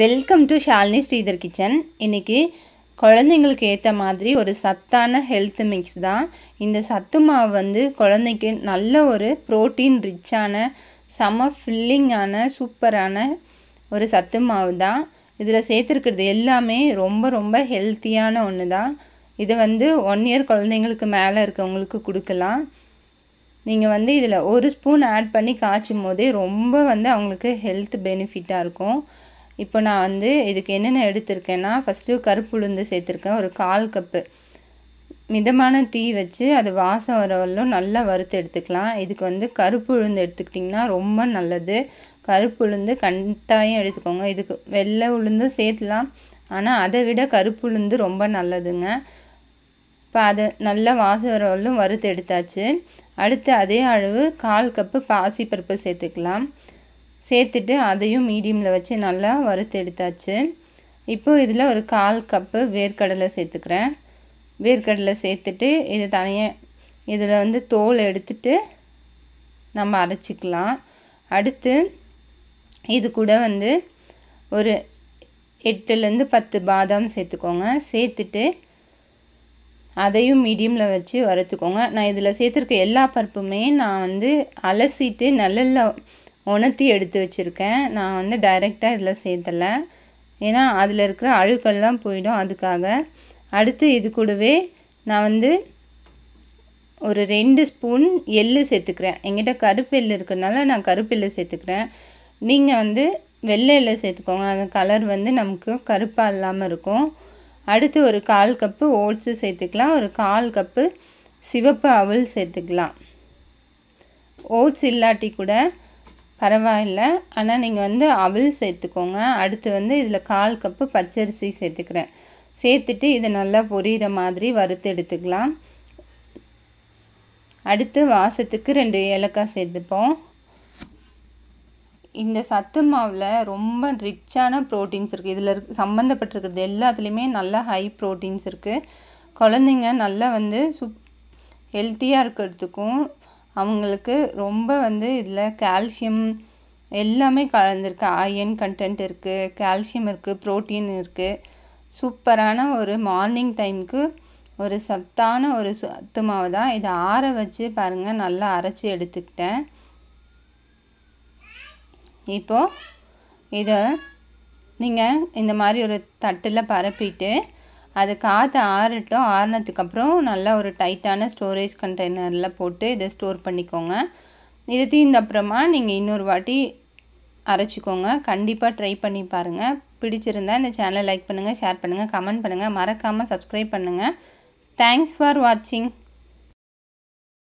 welcome to Shalini Shridhar kitchen இன்றைக்கி குழந்தைங்களுக்கு ஏற்ற மாதிரி ஒரு சத்தான ஹெல்த் மிக்ஸ் தான் இந்த சத்து மாவு வந்து குழந்தைக்கு நல்ல ஒரு ப்ரோட்டீன் ரிச்சான செம ஃபில்லிங்கான சூப்பரான ஒரு சத்து மாவு தான் இதில் சேர்த்துருக்கிறது எல்லாமே ரொம்ப ரொம்ப ஹெல்த்தியான ஒன்று தான் இது வந்து ஒன் இயர் குழந்தைங்களுக்கு மேலே இருக்கவங்களுக்கு கொடுக்கலாம் நீங்கள் வந்து இதில் ஒரு ஸ்பூன் ஆட் பண்ணி காய்ச்சும் போதே ரொம்ப வந்து அவங்களுக்கு ஹெல்த் பெனிஃபிட்டாக இருக்கும் இப்போ நான் வந்து இதுக்கு என்னென்ன எடுத்திருக்கேன்னா ஃபஸ்ட்டு கருப்பு உளுந்து சேர்த்துருக்கேன் ஒரு கால் கப்பு மிதமான தீ வச்சு அது வாசம் வரவரலும் நல்லா வறுத்து எடுத்துக்கலாம் இதுக்கு வந்து கருப்பு உளுந்து எடுத்துக்கிட்டிங்கன்னா ரொம்ப நல்லது கருப்பு உளுந்து கண்டாயம் எடுத்துக்கோங்க இதுக்கு வெள்ளை உளுந்தும் சேர்த்துலாம் ஆனால் அதை விட கருப்பு உளுந்து ரொம்ப நல்லதுங்க இப்போ அதை நல்லா வாசம் வரவரலும் வறுத்து எடுத்தாச்சு அடுத்து அதே அளவு கால் கப்பு பாசிப்பருப்பு சேர்த்துக்கலாம் சேர்த்துட்டு அதையும் மீடியமில் வச்சு நல்லா வறுத்து எடுத்தாச்சு இப்போது இதில் ஒரு கால் கப்பு வேர்க்கடலை சேர்த்துக்கிறேன் வேர்க்கடலை சேர்த்துட்டு இது தனியாக இதில் வந்து தோல் எடுத்துட்டு நம்ம அரைச்சிக்கலாம் அடுத்து இது கூட வந்து ஒரு எட்டுலேருந்து பத்து பாதாம் சேர்த்துக்கோங்க சேர்த்துட்டு அதையும் மீடியமில் வச்சு வறுத்துக்கோங்க நான் இதில் சேர்த்துருக்க எல்லா பருப்புமே நான் வந்து அலசிட்டு நல்லெல்லாம் உணர்த்தி எடுத்து வச்சுருக்கேன் நான் வந்து டைரெக்டாக இதில் சேர்த்தலை ஏன்னா அதில் இருக்கிற அழுக்கள்லாம் போயிடும் அதுக்காக அடுத்து இது கூடவே நான் வந்து ஒரு ரெண்டு ஸ்பூன் எள்ளு சேர்த்துக்கிறேன் எங்கிட்ட கருப்பு எள் இருக்கிறனால நான் கருப்பு எள் சேர்த்துக்கிறேன் நீங்கள் வந்து வெள்ளை எள்ளு சேர்த்துக்கோங்க அந்த கலர் வந்து நமக்கு கருப்பாக இல்லாமல் இருக்கும் அடுத்து ஒரு கால் கப்பு ஓட்ஸு சேர்த்துக்கலாம் ஒரு கால் கப்பு சிவப்பு அவல் சேர்த்துக்கலாம் ஓட்ஸ் இல்லாட்டி கூட பரவாயில்ல ஆனால் நீங்கள் வந்து அவில் சேர்த்துக்கோங்க அடுத்து வந்து இதில் கால் கப்பு பச்சரிசி சேர்த்துக்கிறேன் சேர்த்துட்டு இதை நல்லா பொரியிற மாதிரி வறுத்து எடுத்துக்கலாம் அடுத்து வாசத்துக்கு ரெண்டு ஏலக்காய் சேர்த்துப்போம் இந்த சத்து மாவில் ரொம்ப ரிச்சான ப்ரோட்டீன்ஸ் இருக்குது இதில் இருக்கு சம்மந்தப்பட்டிருக்கிறது எல்லாத்துலேயுமே நல்லா ஹை ப்ரோட்டீன்ஸ் இருக்குது குழந்தைங்க நல்லா வந்து சுப் ஹெல்த்தியாக இருக்கிறதுக்கும் அவங்களுக்கு ரொம்ப வந்து இதில் கால்சியம் எல்லாமே கலந்துருக்கு அயன் கன்டென்ட் இருக்குது கால்சியம் இருக்குது ப்ரோட்டீன் இருக்குது சூப்பரான ஒரு மார்னிங் டைமுக்கு ஒரு சத்தான ஒரு சத்து மாவு தான் இதை ஆற வச்சு பாருங்கள் நல்லா அரைச்சி எடுத்துக்கிட்டேன் இப்போது இதை நீங்கள் இந்த மாதிரி ஒரு தட்டில் பரப்பிட்டு அது காற்று ஆறட்டும் ஆறினதுக்கப்புறம் நல்லா ஒரு டைட்டான ஸ்டோரேஜ் கண்டெய்னரில் போட்டு இதை ஸ்டோர் பண்ணிக்கோங்க இது தீர்ந்தப்புறமா நீங்கள் இன்னொரு வாட்டி அரைச்சிக்கோங்க கண்டிப்பாக ட்ரை பண்ணி பாருங்கள் பிடிச்சிருந்தால் இந்த சேனலை லைக் பண்ணுங்கள் ஷேர் பண்ணுங்கள் கமெண்ட் பண்ணுங்கள் மறக்காமல் சப்ஸ்கிரைப் பண்ணுங்கள் தேங்க்ஸ் ஃபார் வாட்சிங்